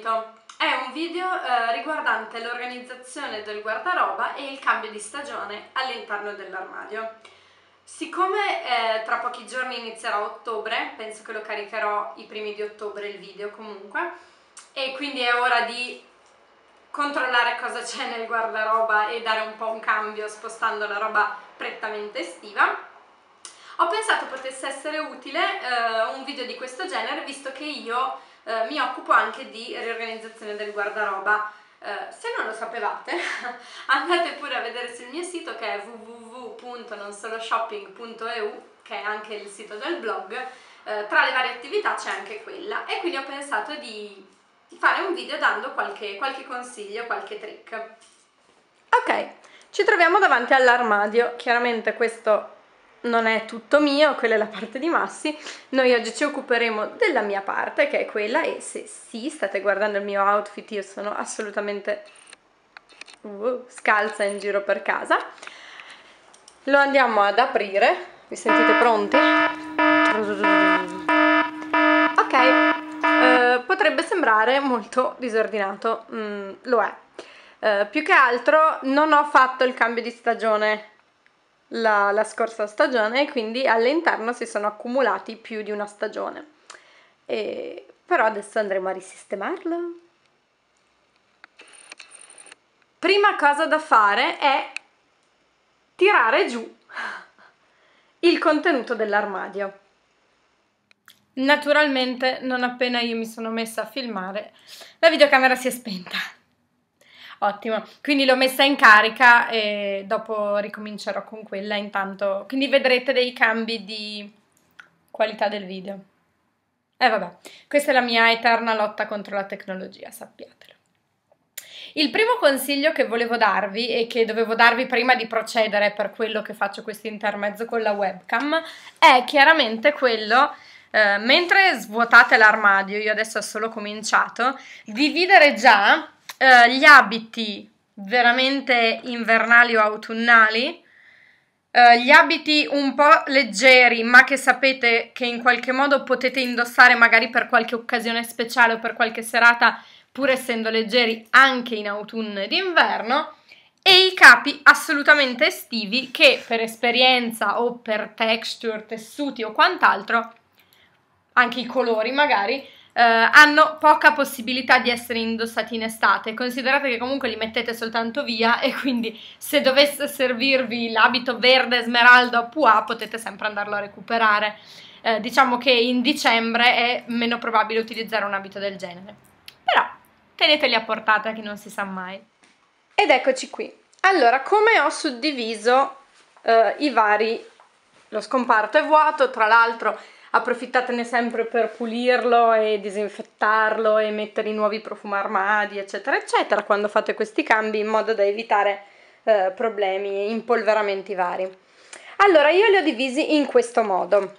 solito. È un video eh, riguardante l'organizzazione del guardaroba e il cambio di stagione all'interno dell'armadio. Siccome eh, tra pochi giorni inizierà ottobre, penso che lo caricherò i primi di ottobre il video comunque, e quindi è ora di controllare cosa c'è nel guardaroba e dare un po' un cambio spostando la roba prettamente estiva, ho pensato potesse essere utile eh, un video di questo genere visto che io eh, mi occupo anche di riorganizzazione del guardaroba. Eh, se non lo sapevate, andate pure a vedere sul mio sito che è www.nonsoloshopping.eu, che è anche il sito del blog. Eh, tra le varie attività c'è anche quella e quindi ho pensato di fare un video dando qualche, qualche consiglio, qualche trick. Ok, ci troviamo davanti all'armadio. Chiaramente questo non è tutto mio, quella è la parte di Massi, noi oggi ci occuperemo della mia parte che è quella e se sì state guardando il mio outfit io sono assolutamente uh, scalza in giro per casa, lo andiamo ad aprire, vi sentite pronti? Ok, eh, potrebbe sembrare molto disordinato, mm, lo è. Eh, più che altro non ho fatto il cambio di stagione la, la scorsa stagione e quindi all'interno si sono accumulati più di una stagione. E, però adesso andremo a risistemarlo. Prima cosa da fare è tirare giù il contenuto dell'armadio. Naturalmente, non appena io mi sono messa a filmare, la videocamera si è spenta. Ottimo, quindi l'ho messa in carica e dopo ricomincerò con quella intanto. Quindi vedrete dei cambi di qualità del video. E eh, vabbè, questa è la mia eterna lotta contro la tecnologia, sappiatelo. Il primo consiglio che volevo darvi e che dovevo darvi prima di procedere per quello che faccio questo intermezzo con la webcam è chiaramente quello Uh, mentre svuotate l'armadio, io adesso ho solo cominciato, dividere già eh, gli abiti veramente invernali o autunnali, uh, gli abiti un po' leggeri ma che sapete che in qualche modo potete indossare magari per qualche occasione speciale o per qualche serata, pur essendo leggeri anche in autunno ed inverno, e i capi assolutamente estivi che per esperienza o per texture, tessuti o quant'altro, anche i colori magari, eh, hanno poca possibilità di essere indossati in estate. Considerate che comunque li mettete soltanto via e quindi se dovesse servirvi l'abito verde smeraldo a puà potete sempre andarlo a recuperare. Eh, diciamo che in dicembre è meno probabile utilizzare un abito del genere. Però teneteli a portata che non si sa mai. Ed eccoci qui. Allora, come ho suddiviso eh, i vari... Lo scomparto è vuoto, tra l'altro approfittatene sempre per pulirlo e disinfettarlo e mettere i nuovi profumi armadi eccetera eccetera quando fate questi cambi in modo da evitare eh, problemi, impolveramenti vari. Allora io li ho divisi in questo modo.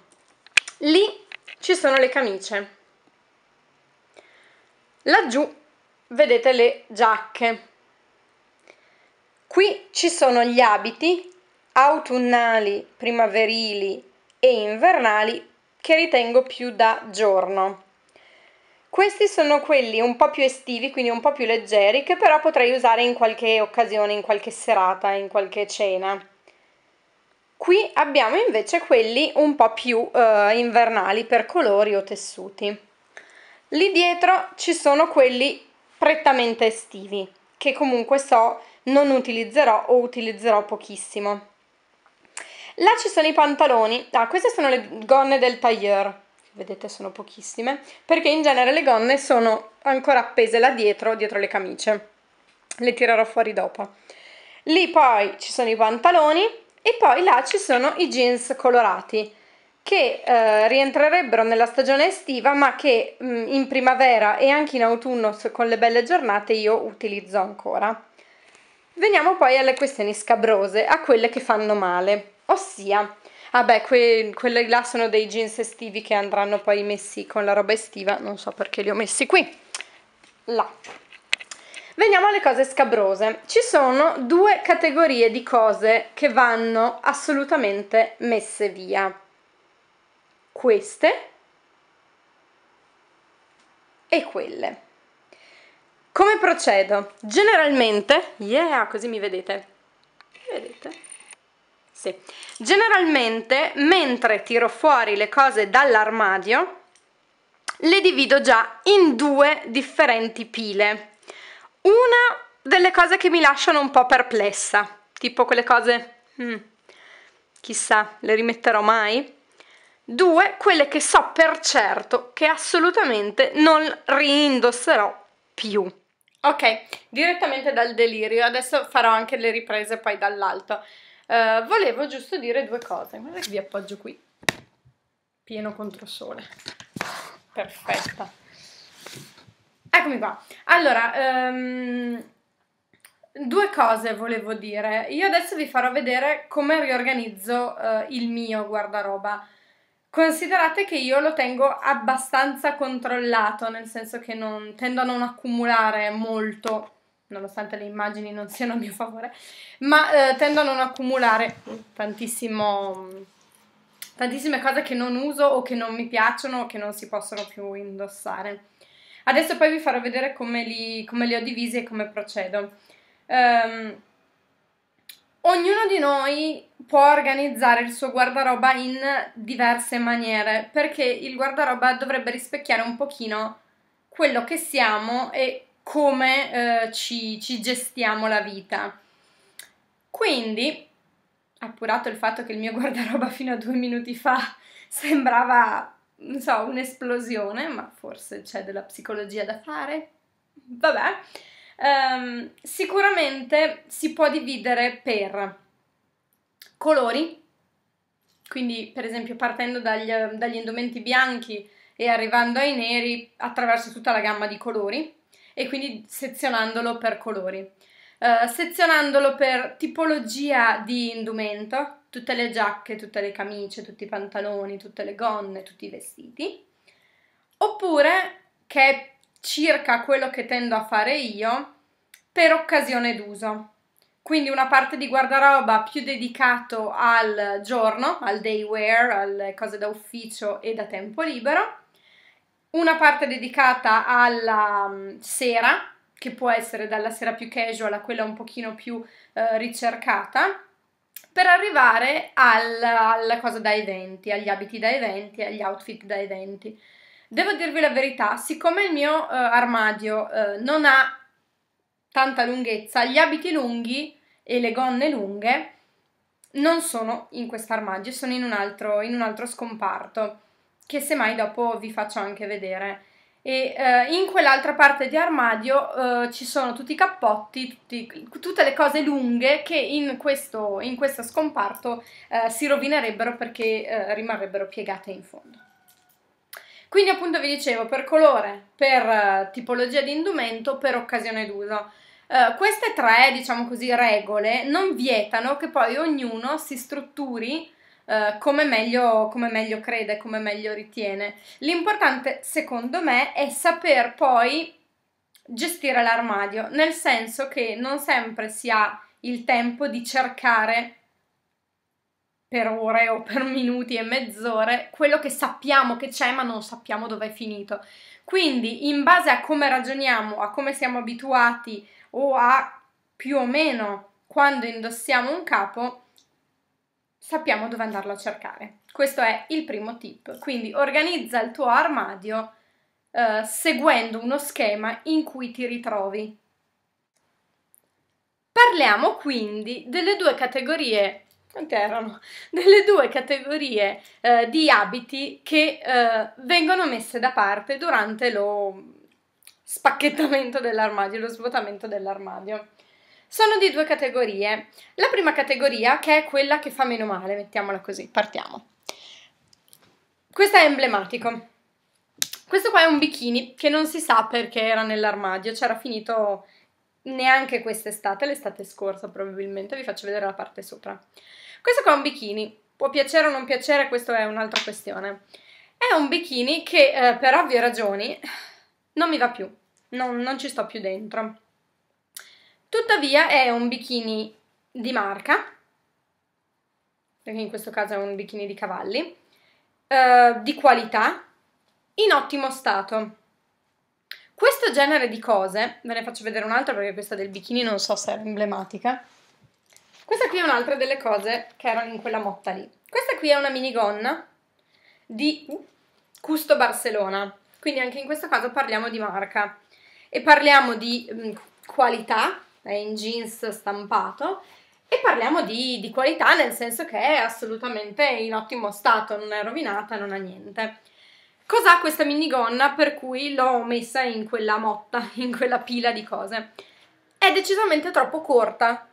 Lì ci sono le camicie. Laggiù vedete le giacche. Qui ci sono gli abiti autunnali, primaverili e invernali che ritengo più da giorno. Questi sono quelli un po' più estivi, quindi un po' più leggeri, che però potrei usare in qualche occasione, in qualche serata, in qualche cena. Qui abbiamo invece quelli un po' più eh, invernali per colori o tessuti. Lì dietro ci sono quelli prettamente estivi, che comunque so non utilizzerò o utilizzerò pochissimo. Là ci sono i pantaloni. Ah, queste sono le gonne del tailleur. Vedete, sono pochissime. Perché in genere le gonne sono ancora appese là dietro, dietro le camicie. Le tirerò fuori dopo. Lì poi ci sono i pantaloni e poi là ci sono i jeans colorati che eh, rientrerebbero nella stagione estiva ma che mh, mm, in primavera e anche in autunno con le belle giornate io utilizzo ancora. Veniamo poi alle questioni scabrose, a quelle che fanno male ossia oh, vabbè ah que, quelli là sono dei jeans estivi che andranno poi messi con la roba estiva non so perché li ho messi qui là Veniamo alle cose scabrose. Ci sono due categorie di cose che vanno assolutamente messe via. Queste e quelle. Come procedo? Generalmente, yeah, così mi vedete, ragazze generalmente mentre tiro fuori le cose dall'armadio le divido già in due differenti pile una delle cose che mi lasciano un po' perplessa tipo quelle cose mm, chissà le rimetterò mai due quelle che so per certo che assolutamente non rindosserò più ok direttamente dal delirio adesso farò anche le riprese poi dall'alto eh, volevo giusto dire due cose. Guarda che vi appoggio qui. Pieno contro sole. Perfetta. Eccomi qua. Allora, um, due cose volevo dire. Io adesso vi farò vedere come riorganizzo uh, il mio guardaroba. Considerate che io lo tengo abbastanza controllato, nel senso che non, tendo a non accumulare molto nonostante le immagini non siano a mio favore, ma eh, tendo a non accumulare tantissime cose che non uso o che non mi piacciono o che non si possono più indossare. Adesso poi vi farò vedere come li, come li ho divisi e come procedo. Um, ognuno di noi può organizzare il suo guardaroba in diverse maniere perché il guardaroba dovrebbe rispecchiare un pochino quello che siamo e come eh, ci, ci gestiamo la vita. Quindi, appurato il fatto che il mio guardaroba fino a due minuti fa sembrava, non so, un'esplosione, ma forse c'è della psicologia da fare, vabbè, um, sicuramente si può dividere per colori, quindi per esempio partendo dagli, dagli indumenti bianchi e arrivando ai neri attraverso tutta la gamma di colori, e quindi sezionandolo per colori. Uh, sezionandolo per tipologia di indumento, tutte le giacche, tutte le camicie, tutti i pantaloni, tutte le gonne, tutti i vestiti, oppure che è circa quello che tendo a fare io per occasione d'uso. Quindi una parte di guardaroba più dedicato al giorno, al day wear, alle cose da ufficio e da tempo libero, una parte dedicata alla mm, sera, che può essere dalla sera più casual a quella un pochino più eh, ricercata, per arrivare alla, alla cosa da eventi, agli abiti da eventi, agli outfit da eventi. Devo dirvi la verità, siccome il mio eh, armadio eh, non ha tanta lunghezza, gli abiti lunghi e le gonne lunghe non sono in questo armadio, sono in un altro, in un altro scomparto che semmai dopo vi faccio anche vedere. E eh, in quell'altra parte di armadio eh, ci sono tutti i cappotti, tutti, tutte le cose lunghe che in questo, in questo scomparto eh, si rovinerebbero perché eh, rimarrebbero piegate in fondo. Quindi appunto vi dicevo, per colore, per eh, tipologia di indumento, per occasione d'uso. Uh, queste tre, diciamo così, regole non vietano che poi ognuno si strutturi eh, come, meglio, come, meglio, crede, come meglio ritiene. L'importante, secondo me, è saper poi gestire l'armadio, nel senso che non sempre si ha il tempo di cercare per ore o per minuti e mezz'ore quello che sappiamo che c'è ma non sappiamo dove è finito. Quindi, in base a come ragioniamo, a come siamo abituati o a più o meno quando indossiamo un capo, sappiamo dove andarlo a cercare. Questo è il primo tip. Quindi organizza il tuo armadio eh, seguendo uno schema in cui ti ritrovi. Parliamo quindi delle due categorie quante erano? Delle due categorie eh, di abiti che eh, vengono messe da parte durante lo spacchettamento dell'armadio, lo svuotamento dell'armadio sono di due categorie. La prima categoria, che è quella che fa meno male, mettiamola così, partiamo. Questo è emblematico. Questo qua è un bikini che non si sa perché era nell'armadio, c'era finito neanche quest'estate, l'estate scorsa probabilmente, vi faccio vedere la parte sopra. Questo qua è un bikini, può piacere o non piacere, questa è un'altra questione. È un bikini che eh, per ovvie ragioni non mi va più, non, non ci sto più dentro. Tuttavia è un bikini di marca, perché in questo caso è un bikini di cavalli, eh, di qualità, in ottimo stato. Questo genere di cose, ve ne faccio vedere un'altra perché questa del bikini non so se era emblematica. Questa qui è un'altra delle cose che erano in quella motta lì. Questa qui è una minigonna di Custo Barcellona, quindi anche in questo caso parliamo di marca e parliamo di mh, mm, qualità in jeans stampato e parliamo di, di qualità nel senso che è assolutamente in ottimo stato, non è rovinata, non ha niente. Cos'ha questa minigonna per cui l'ho messa in quella motta, in quella pila di cose? È decisamente troppo corta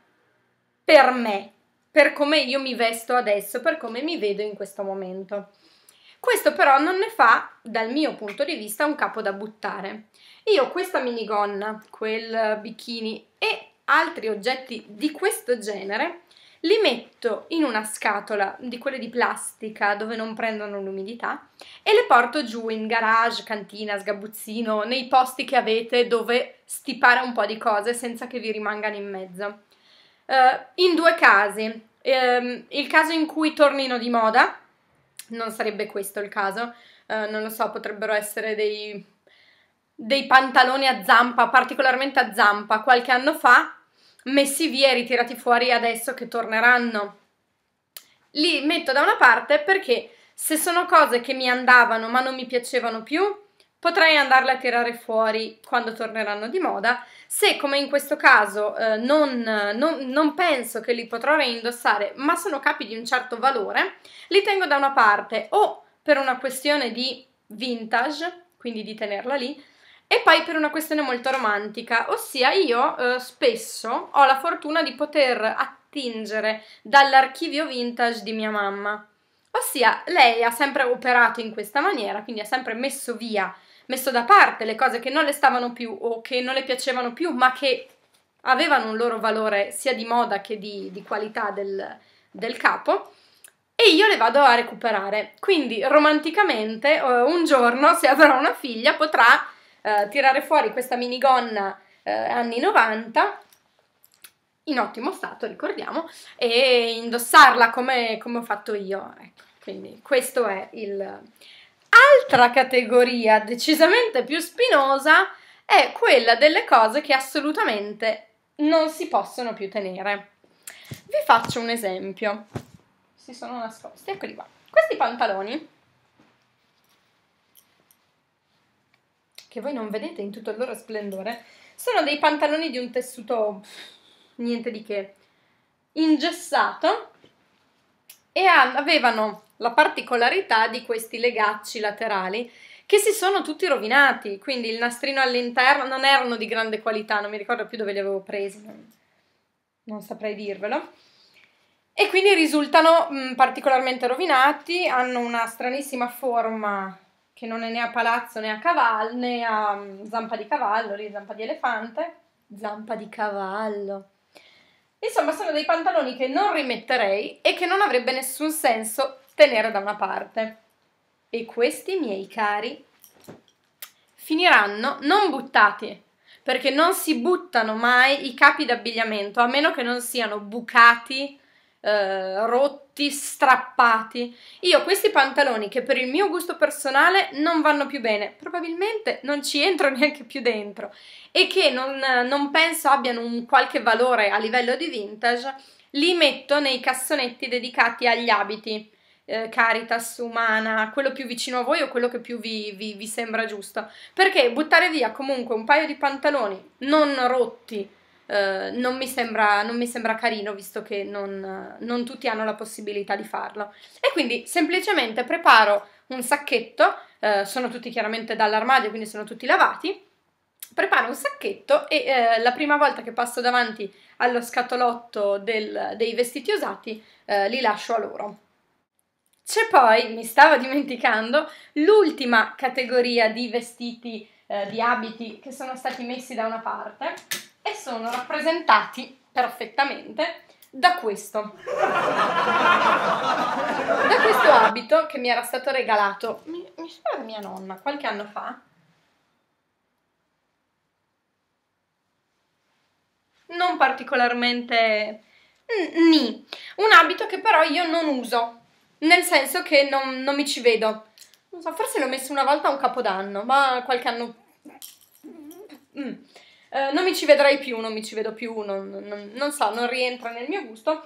per me, per come io mi vesto adesso, per come mi vedo in questo momento. Questo però non ne fa, dal mio punto di vista, un capo da buttare. Io questa minigonna, quel bikini altri oggetti di questo genere, li metto in una scatola di quelle di plastica dove non prendono l'umidità e le porto giù in garage, cantina, sgabuzzino, nei posti che avete dove stipare un po' di cose senza che vi rimangano in mezzo. Uh, in due casi, um, il caso in cui tornino di moda, non sarebbe questo il caso, uh, non lo so, potrebbero essere dei, dei pantaloni a zampa, particolarmente a zampa, qualche anno fa messi via e ritirati fuori adesso che torneranno. Li metto da una parte perché se sono cose che mi andavano ma non mi piacevano più, potrei andarle a tirare fuori quando torneranno di moda. Se, come in questo caso, eh, non, non, non, penso che li potrò reindossare, ma sono capi di un certo valore, li tengo da una parte o per una questione di vintage, quindi di tenerla lì, e poi per una questione molto romantica, ossia io eh, spesso ho la fortuna di poter attingere dall'archivio vintage di mia mamma. Ossia, lei ha sempre operato in questa maniera, quindi ha sempre messo via, messo da parte le cose che non le stavano più o che non le piacevano più, ma che avevano un loro valore sia di moda che di, di qualità del, del, capo. E io le vado a recuperare. Quindi, romanticamente, eh, un giorno, se avrà una figlia, potrà eh, tirare fuori questa minigonna eh, anni 90 in ottimo stato, ricordiamo, e indossarla come, come ho fatto io. Ecco, quindi questo è il... Altra categoria decisamente più spinosa è quella delle cose che assolutamente non si possono più tenere. Vi faccio un esempio. Si sono nascosti, eccoli qua. Questi pantaloni che voi non vedete in tutto il loro splendore, sono dei pantaloni di un tessuto niente di che ingessato e avevano la particolarità di questi legacci laterali che si sono tutti rovinati, quindi il nastrino all'interno non erano di grande qualità, non mi ricordo più dove li avevo presi, non, non saprei dirvelo. E quindi risultano mh, particolarmente rovinati, hanno una stranissima forma che non è né a palazzo né a cavallo, né a mm, zampa di cavallo, lì zampa di elefante. Zampa di cavallo. Insomma, sono dei pantaloni che non rimetterei e che non avrebbe nessun senso tenere da una parte. E questi miei cari finiranno non buttati, perché non si buttano mai i capi d'abbigliamento, a meno che non siano bucati eh, rotti, strappati. Io questi pantaloni che per il mio gusto personale non vanno più bene, probabilmente non ci entro neanche più dentro e che non, non penso abbiano un qualche valore a livello di vintage, li metto nei cassonetti dedicati agli abiti. Eh, caritas umana, quello più vicino a voi o quello che più vi, vi, vi sembra giusto perché buttare via comunque un paio di pantaloni non rotti eh, non, mi sembra, non, mi sembra, carino visto che non, non tutti hanno la possibilità di farlo. E quindi semplicemente preparo un sacchetto, eh, sono tutti chiaramente dall'armadio, quindi sono tutti lavati. Preparo un sacchetto e eh, la prima volta che passo davanti allo scatolotto del, dei vestiti usati eh, li lascio a loro. C'è poi, mi stavo dimenticando, l'ultima categoria di vestiti, eh, di abiti che sono stati messi da una parte e sono rappresentati perfettamente da questo. Da questo abito che mi era stato regalato, mi, mi sembra da mia nonna, qualche anno fa. Non particolarmente... Ni. Un abito che però io non uso, nel senso che non, non mi ci vedo. Non so, forse l'ho messo una volta a un capodanno, ma qualche anno... Mm. Eh, non mi ci vedrai più, non mi ci vedo più, non, non, non so, non rientra nel mio gusto.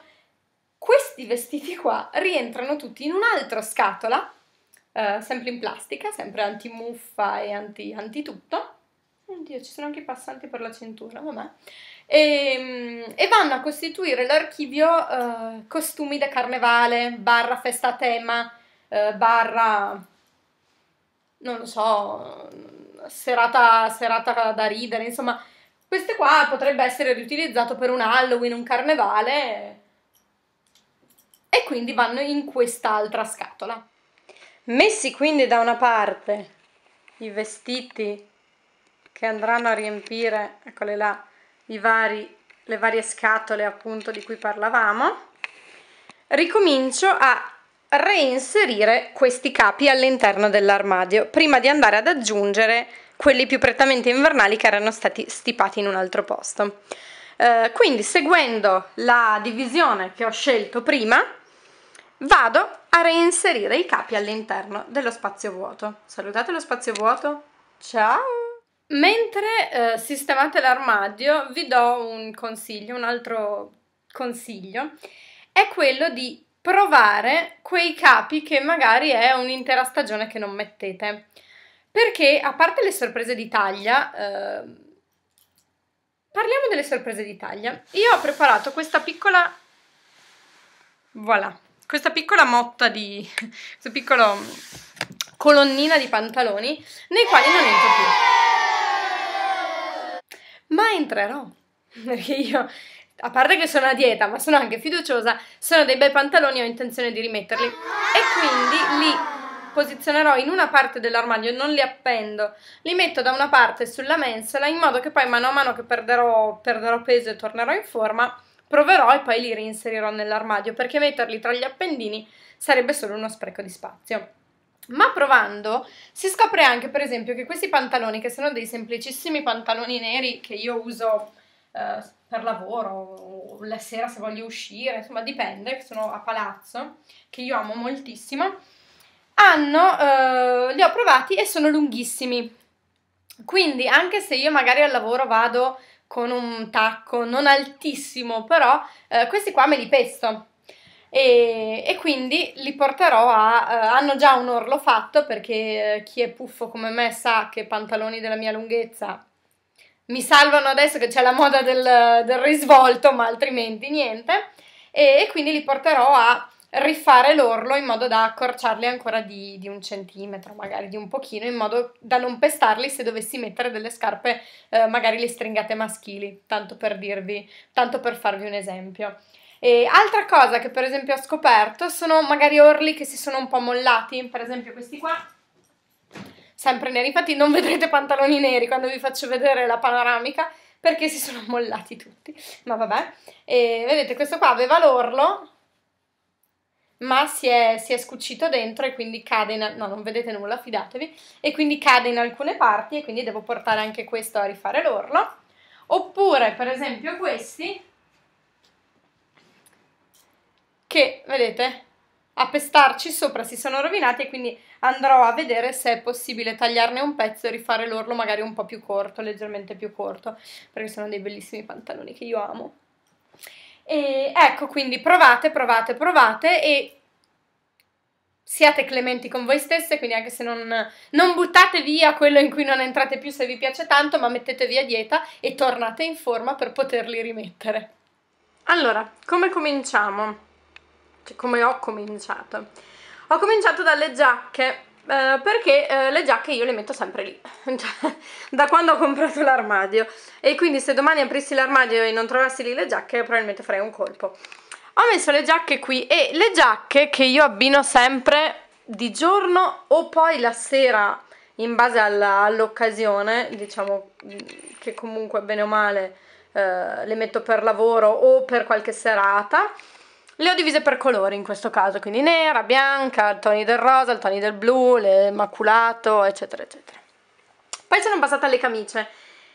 Questi vestiti qua rientrano tutti in un'altra scatola, eh, sempre in plastica, sempre anti-muffa e anti, anti tutto. Oddio, ci sono anche i passanti per la cintura, vabbè. E, ehm, e vanno a costituire l'archivio eh, costumi da carnevale, barra festa a tema, eh, barra, non lo so, serata, serata da ridere, insomma, queste qua potrebbe essere riutilizzato per un Halloween, un carnevale e quindi vanno in quest'altra scatola. Messi quindi da una parte i vestiti che andranno a riempire, eccole là, i vari, le varie scatole appunto di cui parlavamo, ricomincio a reinserire questi capi all'interno dell'armadio prima di andare ad aggiungere quelli più prettamente invernali che erano stati stipati in un altro posto. Eh, quindi seguendo la divisione che ho scelto prima, vado a reinserire i capi all'interno dello spazio vuoto. Salutate lo spazio vuoto, ciao! Mentre eh, sistemate l'armadio vi do un consiglio, un altro consiglio, è quello di provare quei capi che magari è un'intera stagione che non mettete. Perché, a parte le sorprese d'Italia, eh, parliamo delle sorprese d'Italia. Io ho preparato questa piccola... Voilà, questa piccola motta di... questa piccola colonnina di pantaloni nei quali non entro più. Ma entrerò, perché io a parte che sono a dieta, ma sono anche fiduciosa, sono dei bei pantaloni, ho intenzione di rimetterli. E quindi li posizionerò in una parte dell'armadio non li appendo. Li metto da una parte sulla mensola in modo che poi mano a mano che perderò, perderò peso e tornerò in forma proverò e poi li reinserirò nell'armadio perché metterli tra gli appendini sarebbe solo uno spreco di spazio. Ma provando si scopre anche, per esempio, che questi pantaloni, che sono dei semplicissimi pantaloni neri che io uso eh, per lavoro, o la sera se voglio uscire, insomma dipende, sono a palazzo, che io amo moltissimo, hanno, eh, li ho provati e sono lunghissimi. Quindi anche se io magari al lavoro vado con un tacco non altissimo, però eh, questi qua me li pesto. E, e quindi li porterò a... Eh, hanno già un orlo fatto perché eh, chi è puffo come me sa che pantaloni della mia lunghezza mi salvano adesso che c'è la moda del, del risvolto, ma altrimenti niente. E, e quindi li porterò a rifare l'orlo in modo da accorciarli ancora di, di, un centimetro, magari di un pochino, in modo da non pestarli se dovessi mettere delle scarpe, eh, magari le stringate maschili, tanto per dirvi, tanto per farvi un esempio. E altra cosa che per esempio ho scoperto sono magari orli che si sono un po' mollati, per esempio questi qua, sempre neri, infatti non vedrete pantaloni neri quando vi faccio vedere la panoramica perché si sono mollati tutti, ma vabbè, e vedete questo qua aveva l'orlo ma si è, si è, scucito dentro e quindi cade in... no, non vedete nulla, fidatevi, e quindi cade in alcune parti e quindi devo portare anche questo a rifare l'orlo. Oppure, per esempio, questi, che, vedete, a pestarci sopra si sono rovinati e quindi andrò a vedere se è possibile tagliarne un pezzo e rifare l'orlo magari un po' più corto, leggermente più corto, perché sono dei bellissimi pantaloni che io amo. E ecco, quindi provate, provate, provate e siate clementi con voi stesse, quindi anche se non, non, buttate via quello in cui non entrate più se vi piace tanto, ma mettete via dieta e tornate in forma per poterli rimettere. Allora, come cominciamo? Cioè, come ho cominciato? Ho cominciato dalle giacche eh, perché eh, le giacche io le metto sempre lì cioè, da quando ho comprato l'armadio e quindi se domani aprissi l'armadio e non trovassi lì le giacche probabilmente farei un colpo ho messo le giacche qui e le giacche che io abbino sempre di giorno o poi la sera in base all'occasione all diciamo mm, che comunque bene o male eh, le metto per lavoro o per qualche serata le ho divise per colori in questo caso, quindi nera, bianca, toni del rosa, il toni del blu, il maculato, eccetera, eccetera. Poi sono passata alle camicie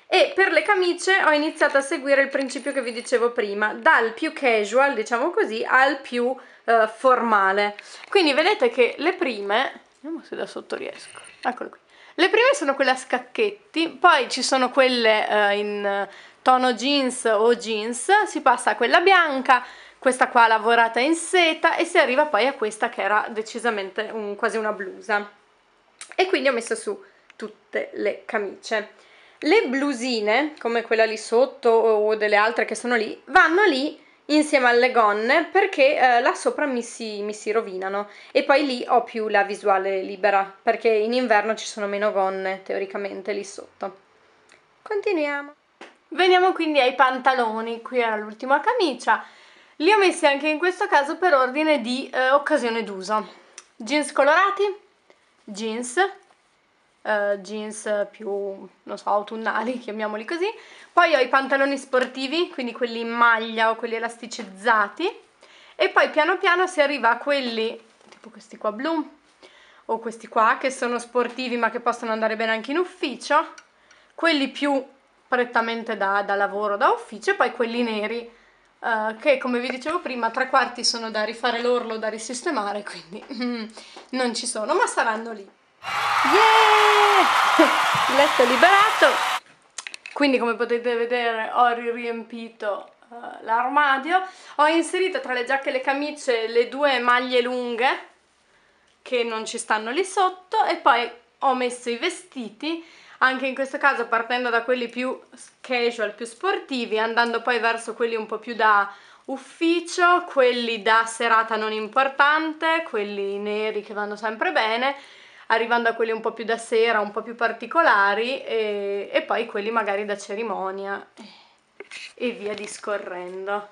e per le camicie ho iniziato a seguire il principio che vi dicevo prima, dal più casual, diciamo così, al più eh, formale. Quindi vedete che le prime, vediamo se da sotto riesco, eccolo qui. Le prime sono quelle a scacchetti, poi ci sono quelle eh, in tono jeans o jeans, si passa a quella bianca, questa qua lavorata in seta e si arriva poi a questa che era decisamente un, quasi una blusa e quindi ho messo su tutte le camicie le blusine come quella lì sotto o delle altre che sono lì vanno lì insieme alle gonne perché eh, là sopra mi si, mi si, rovinano e poi lì ho più la visuale libera perché in inverno ci sono meno gonne teoricamente lì sotto continuiamo veniamo quindi ai pantaloni qui era l'ultima camicia li ho messi anche in questo caso per ordine di eh, occasione d'uso. Jeans colorati, jeans, eh, jeans più, non so, autunnali, chiamiamoli così. Poi ho i pantaloni sportivi, quindi quelli in maglia o quelli elasticizzati. E poi piano piano si arriva a quelli, tipo questi qua blu, o questi qua, che sono sportivi ma che possono andare bene anche in ufficio. Quelli più prettamente da, da lavoro, da ufficio, e poi quelli neri Uh, che come vi dicevo prima tre quarti sono da rifare l'orlo, da risistemare, quindi mm, non ci sono, ma saranno lì. Yeah! Il letto liberato. Quindi come potete vedere ho riempito uh, l'armadio. Ho inserito tra le giacche e le camicie le due maglie lunghe che non ci stanno lì sotto e poi ho messo i vestiti anche in questo caso partendo da quelli più casual, più sportivi, andando poi verso quelli un po' più da ufficio, quelli da serata non importante, quelli neri che vanno sempre bene, arrivando a quelli un po' più da sera, un po' più particolari e, e poi quelli magari da cerimonia e via discorrendo.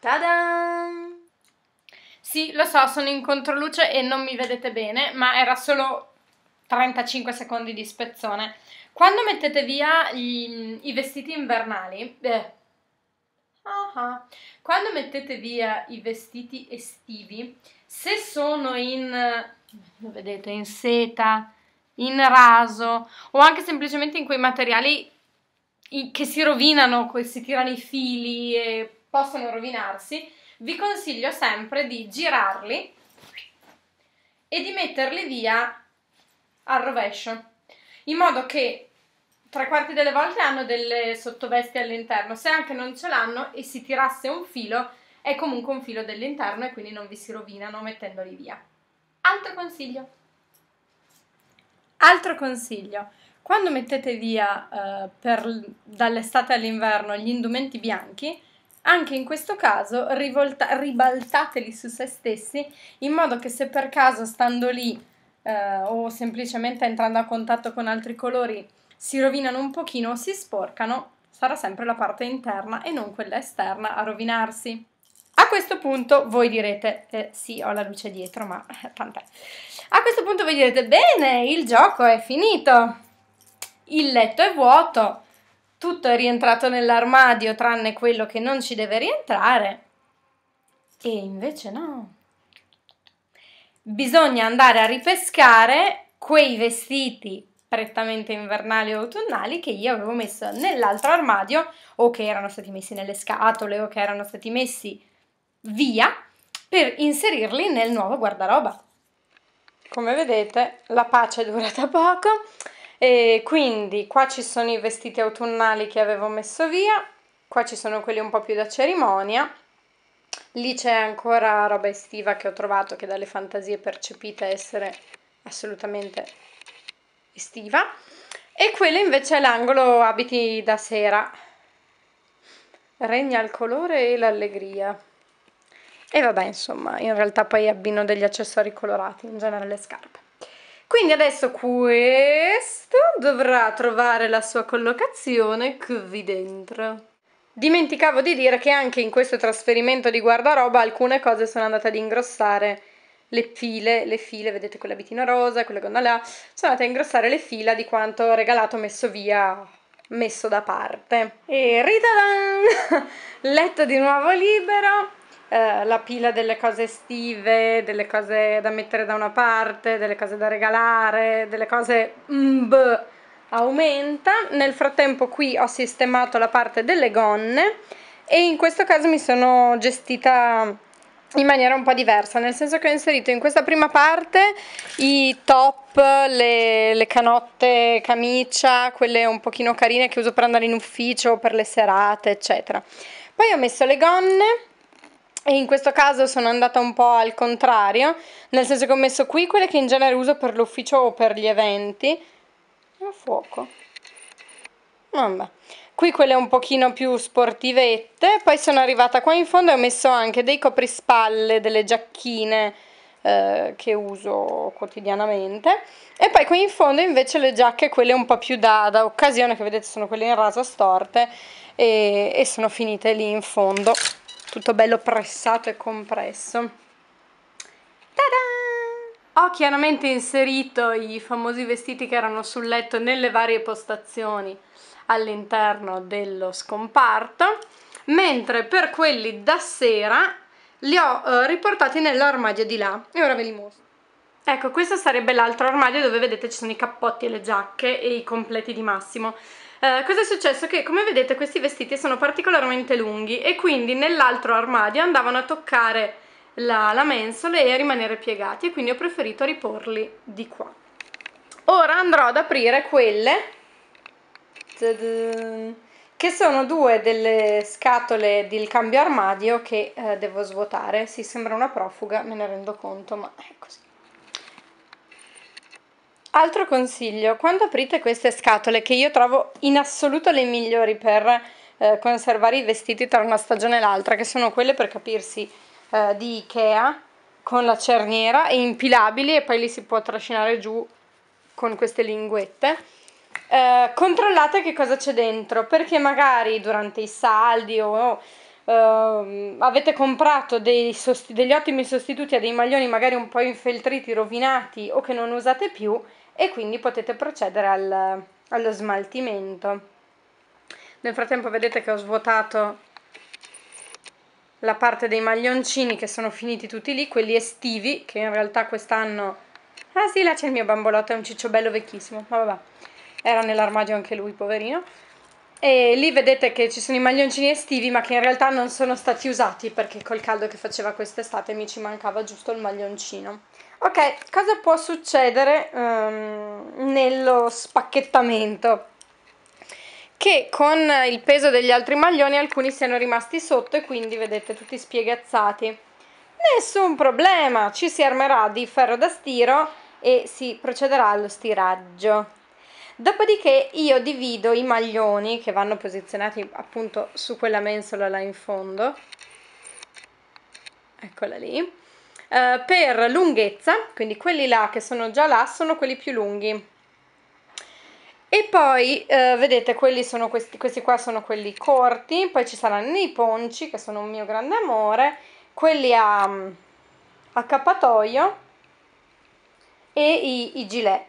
Tada! Sì, lo so, sono in controluce e non mi vedete bene, ma era solo 35 secondi di spezzone. Quando mettete via gli, i vestiti invernali, eh, uh quando mettete via i vestiti estivi, se sono in, vedete, in seta, in raso o anche semplicemente in quei materiali che si rovinano, si tirano i fili e possono rovinarsi, vi consiglio sempre di girarli e di metterli via al rovescio, in modo che tre quarti delle volte hanno delle sottovesti all'interno, se anche non ce l'hanno e si tirasse un filo è comunque un filo dell'interno e quindi non vi si rovinano mettendoli via. Altro consiglio. Altro consiglio. Quando mettete via eh, dall'estate all'inverno gli indumenti bianchi, anche in questo caso rivolta, ribaltateli su se stessi in modo che se per caso stando lì eh, o semplicemente entrando a contatto con altri colori si rovinano un pochino o si sporcano, sarà sempre la parte interna e non quella esterna a rovinarsi. A questo punto voi direte, eh, sì ho la luce dietro ma tant'è, a questo punto voi direte bene il gioco è finito, il letto è vuoto, tutto è rientrato nell'armadio tranne quello che non ci deve rientrare e invece no bisogna andare a ripescare quei vestiti prettamente invernali o autunnali che io avevo messo nell'altro armadio o che erano stati messi nelle scatole o che erano stati messi via per inserirli nel nuovo guardaroba. Come vedete la pace è durata poco e quindi qua ci sono i vestiti autunnali che avevo messo via, qua ci sono quelli un po' più da cerimonia Lì c'è ancora roba estiva che ho trovato che dalle fantasie percepite essere assolutamente estiva. E quello invece è l'angolo abiti da sera. Regna il colore e l'allegria. E vabbè, insomma, in realtà poi abbino degli accessori colorati, in genere le scarpe. Quindi adesso questo dovrà trovare la sua collocazione qui dentro. Dimenticavo di dire che anche in questo trasferimento di guardaroba alcune cose sono andate ad ingrossare le file, le file, vedete quella bitina rosa, quella gonna là, sono andate a ingrossare le fila di quanto ho regalato messo via, messo da parte. E ritadan! Letto di nuovo libero, eh, la pila delle cose estive, delle cose da mettere da una parte, delle cose da regalare, delle cose mb mm, aumenta nel frattempo qui ho sistemato la parte delle gonne e in questo caso mi sono gestita in maniera un po' diversa nel senso che ho inserito in questa prima parte i top le, le canotte camicia quelle un pochino carine che uso per andare in ufficio per le serate eccetera poi ho messo le gonne e in questo caso sono andata un po' al contrario nel senso che ho messo qui quelle che in genere uso per l'ufficio o per gli eventi un fuoco vabbè qui quelle un pochino più sportivette poi sono arrivata qua in fondo e ho messo anche dei coprispalle delle giacchine eh, che uso quotidianamente e poi qui in fondo invece le giacche quelle un po' più da, da occasione che vedete sono quelle in raso storte e, e sono finite lì in fondo tutto bello pressato e compresso Tada! Ho chiaramente inserito i famosi vestiti che erano sul letto nelle varie postazioni all'interno dello scomparto, mentre per quelli da sera li ho eh, riportati nell'armadio di là e ora ve li mostro. Ecco, questo sarebbe l'altro armadio dove vedete ci sono i cappotti e le giacche e i completi di Massimo. Eh, cosa è successo? Che come vedete questi vestiti sono particolarmente lunghi e quindi nell'altro armadio andavano a toccare la, la mensola e rimanere piegati e quindi ho preferito riporli di qua ora andrò ad aprire quelle che sono due delle scatole del cambio armadio che eh, devo svuotare si sembra una profuga me ne rendo conto ma è così altro consiglio quando aprite queste scatole che io trovo in assoluto le migliori per eh, conservare i vestiti tra una stagione e l'altra che sono quelle per capirsi eh, di Ikea con la cerniera e impilabili e poi li si può trascinare giù con queste linguette. Eh, controllate che cosa c'è dentro perché magari durante i saldi o Uh, avete comprato sost- degli ottimi sostituti a dei maglioni magari un po' infeltriti, rovinati o che non usate più e quindi potete procedere al, allo smaltimento. Nel frattempo vedete che ho svuotato la parte dei maglioncini che sono finiti tutti lì, quelli estivi, che in realtà quest'anno... Ah sì, là c'è il mio bambolotto, è un ciccio bello vecchissimo, ma vabbè, era nell'armadio anche lui, poverino. E lì vedete che ci sono i maglioncini estivi, ma che in realtà non sono stati usati, perché col caldo che faceva quest'estate mi ci mancava giusto il maglioncino. Ok, cosa può succedere um, nello spacchettamento? che con il peso degli altri maglioni alcuni siano rimasti sotto e quindi vedete tutti spiegazzati. Nessun problema, ci si armerà di ferro da stiro e si procederà allo stiraggio. Dopodiché io divido i maglioni che vanno posizionati appunto su quella mensola là in fondo, eccola lì, eh, per lunghezza, quindi quelli là che sono già là sono quelli più lunghi, e poi eh, vedete quelli sono questi, questi qua sono quelli corti poi ci saranno i ponci che sono un mio grande amore quelli a, a cappatoio e i, i gilet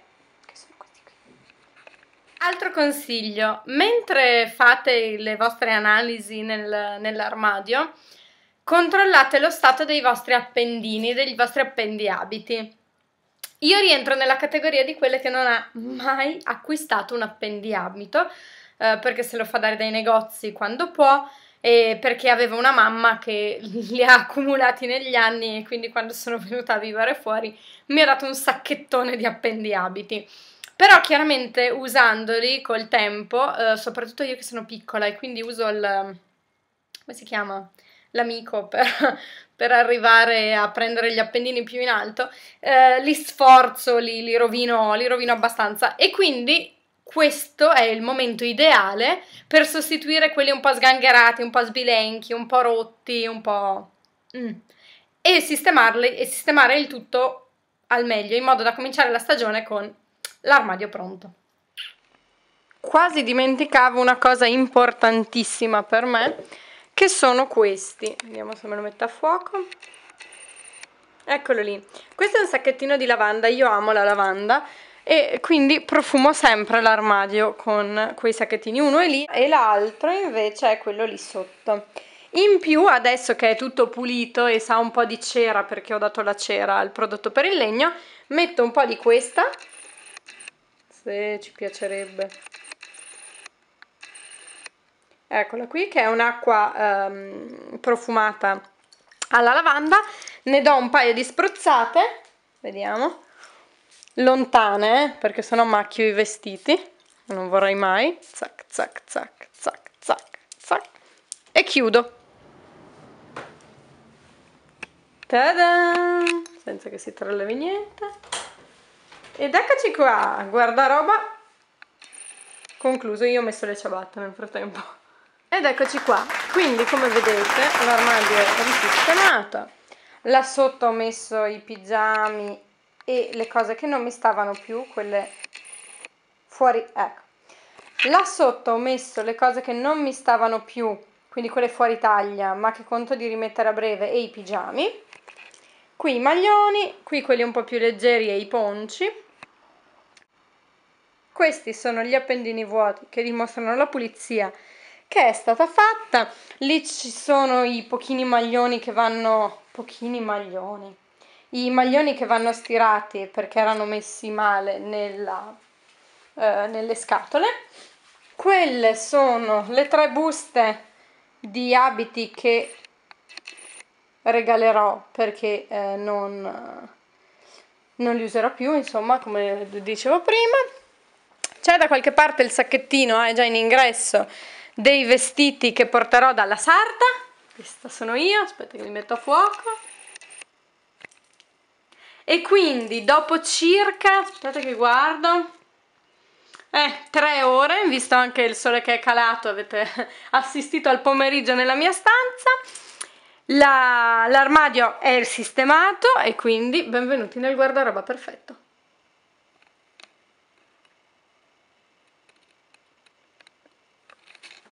Altro consiglio, mentre fate le vostre analisi nel, nell'armadio, controllate lo stato dei vostri appendini, dei vostri appendiabiti. Io rientro nella categoria di quelle che non ha mai acquistato un appendiabito, eh, perché se lo fa dare dai negozi quando può, e perché aveva una mamma che li ha accumulati negli anni e quindi quando sono venuta a vivere fuori mi ha dato un sacchettone di appendiabiti. Però chiaramente usandoli col tempo, eh, soprattutto io che sono piccola e quindi uso il... come si chiama? l'amico per, per arrivare a prendere gli appendini più in alto, eh, li sforzo, li, li, rovino, li rovino abbastanza e quindi questo è il momento ideale per sostituire quelli un po' sgangherati, un po' sbilenchi, un po' rotti, un po'... Mm. E, sistemarli, e sistemare il tutto al meglio, in modo da cominciare la stagione con l'armadio pronto. Quasi dimenticavo una cosa importantissima per me, che sono questi vediamo se me lo metto a fuoco eccolo lì questo è un sacchettino di lavanda io amo la lavanda e quindi profumo sempre l'armadio con quei sacchettini uno è lì e l'altro invece è quello lì sotto in più adesso che è tutto pulito e sa un po' di cera perché ho dato la cera al prodotto per il legno metto un po' di questa se ci piacerebbe eccola qui che è un'acqua ehm, profumata alla lavanda ne do un paio di spruzzate vediamo lontane eh, perché sennò macchio i vestiti non vorrei mai zac zac zac zac zac zac e chiudo Tada! senza che si trollevi niente ed eccoci qua guarda roba concluso io ho messo le ciabatte nel frattempo ed eccoci qua, quindi come vedete l'armadio è risistemato, là sotto ho messo i pigiami e le cose che non mi stavano più, quelle fuori, ecco. Là sotto ho messo le cose che non mi stavano più, quindi quelle fuori taglia, ma che conto di rimettere a breve, e i pigiami. Qui i maglioni, qui quelli un po' più leggeri e i ponci. Questi sono gli appendini vuoti che dimostrano la pulizia che è stata fatta. Lì ci sono i pochini maglioni che vanno... pochini maglioni. I maglioni che vanno stirati perché erano messi male nella, eh, nelle scatole. Quelle sono le tre buste di abiti che regalerò perché eh, non, non li userò più, insomma, come dicevo prima. C'è da qualche parte il sacchettino, è eh, già in ingresso dei vestiti che porterò dalla sarta questa sono io aspetta che li metto a fuoco e quindi dopo circa aspettate che guardo eh, tre ore, visto anche il sole che è calato, avete assistito al pomeriggio nella mia stanza. l'armadio La, è sistemato e quindi benvenuti nel guardaroba perfetto.